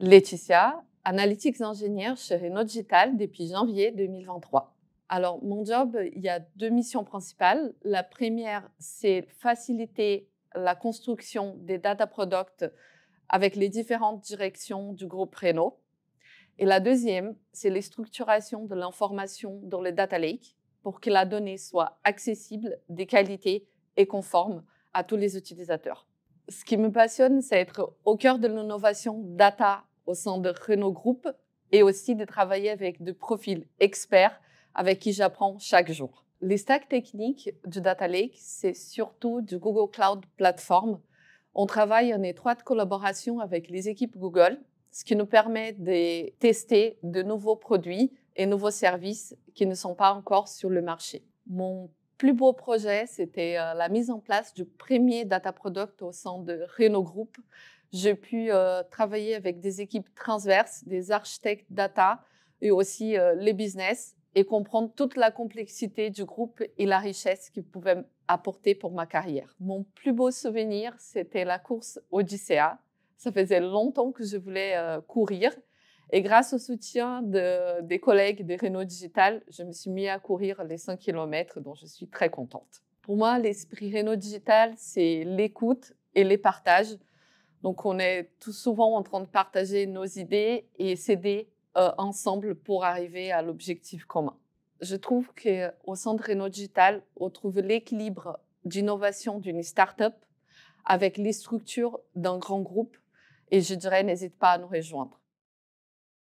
Laetitia, analytics ingénieure chez Renault Digital depuis janvier 2023. Alors, mon job, il y a deux missions principales. La première, c'est faciliter la construction des data products avec les différentes directions du groupe Renault. Et la deuxième, c'est les structurations de l'information dans le data lake pour que la donnée soit accessible, de qualité et conforme à tous les utilisateurs. Ce qui me passionne, c'est être au cœur de l'innovation data au sein de Renault Group et aussi de travailler avec des profils experts avec qui j'apprends chaque jour. Les stacks techniques du Data Lake, c'est surtout du Google Cloud Platform. On travaille en étroite collaboration avec les équipes Google, ce qui nous permet de tester de nouveaux produits et nouveaux services qui ne sont pas encore sur le marché. Mon plus beau projet, c'était euh, la mise en place du premier data product au sein de Renault Group. J'ai pu euh, travailler avec des équipes transverses, des architectes data et aussi euh, les business et comprendre toute la complexité du groupe et la richesse qu'il pouvait apporter pour ma carrière. Mon plus beau souvenir, c'était la course Odyssea. Ça faisait longtemps que je voulais courir et grâce au soutien de, des collègues de Renault Digital, je me suis mis à courir les 5 km dont je suis très contente. Pour moi, l'esprit Renault Digital, c'est l'écoute et les partages. Donc, on est tout souvent en train de partager nos idées et s'aider euh, ensemble pour arriver à l'objectif commun. Je trouve qu'au centre de Renault Digital, on trouve l'équilibre d'innovation d'une start-up avec les structures d'un grand groupe. Et je dirais, n'hésite pas à nous rejoindre.